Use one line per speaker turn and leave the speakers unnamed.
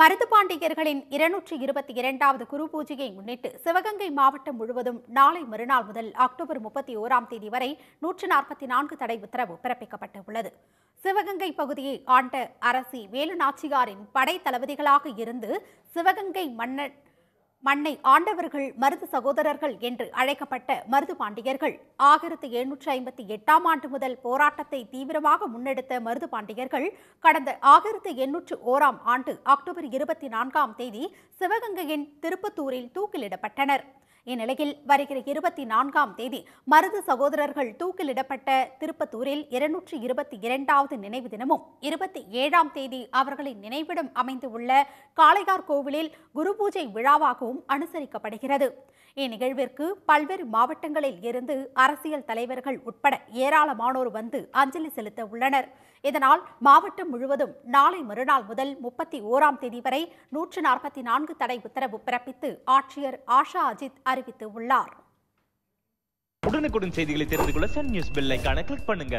மருது பாண்டியர்களின் இருநூற்றி இருபத்தி இரண்டாவது குரு பூஜையை முன்னிட்டு சிவகங்கை மாவட்டம் முழுவதும் நாளை மறுநாள் முதல் அக்டோபர் முப்பத்தி ஓராம் தேதி வரை நூற்று நாற்பத்தி நான்கு தடை உத்தரவு பிறப்பிக்கப்பட்டுள்ளது சிவகங்கை பகுதியை ஆண்ட அரசி வேலு நாச்சியாரின் படை தளபதிகளாக இருந்து சிவகங்கை மன்னர் மண்ணை ஆண்டவர்கள் மருது சகோதரர்கள் என்று அழைக்கப்பட்ட மருது பாண்டியர்கள் ஆயிரத்தி எழுநூற்றி ஐம்பத்தி எட்டாம் ஆண்டு முதல் போராட்டத்தை தீவிரமாக முன்னெடுத்த மருது பாண்டியர்கள் கடந்த ஆயிரத்தி எண்ணூற்று ஓராம் ஆண்டு அக்டோபர் இருபத்தி நான்காம் தேதி சிவகங்கையின் திருப்பத்தூரில் தூக்கிலிடப்பட்டனர் இந்நிலையில் வருகிற இருபத்தி நான்காம் தேதி மருது சகோதரர்கள் தூக்கிலிடப்பட்ட திருப்பத்தூரில் இருநூற்றி இருபத்தி இரண்டாவது நினைவு தினமும் இருபத்தி ஏழாம் தேதி அவர்களின் நினைவிடம் அமைந்துள்ள காளையார் கோவிலில் குரு பூஜை விழாவாகவும் அனுசரிக்கப்படுகிறது இந்நிகழ்விற்கு பல்வேறு மாவட்டங்களில் இருந்து அரசியல் தலைவர்கள் உட்பட ஏராளமானோர் வந்து அஞ்சலி செலுத்த உள்ளனர் இதனால் மாவட்டம் முழுவதும் நாளை மறுநாள் முதல் முப்பத்தி ஓராம் தேதி வரை நூற்று நாற்பத்தி நான்கு தடை உத்தரவு பிறப்பித்து ஆட்சியர் ஆஷா அஜித் அறிவித்துள்ளார்
உடனுக்குடன் செய்திகளை தெரிந்து கொள்ள சன் நியூஸ் பெல் கிளிக் பண்ணுங்க